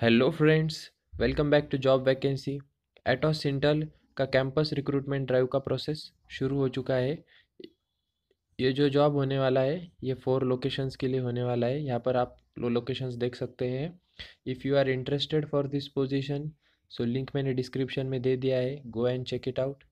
hello friends welcome back to job vacancy Atos central का campus recruitment drive का process शुरू हो चुका है ये जो जॉब होने वाला है ये फोर लोकेशंस के लिए होने वाला है यहाँ पर आप लोकेशंस देख सकते हैं if you are interested for this position so link मैंने डिस्क्रिप्शन में दे दिया है go and check it out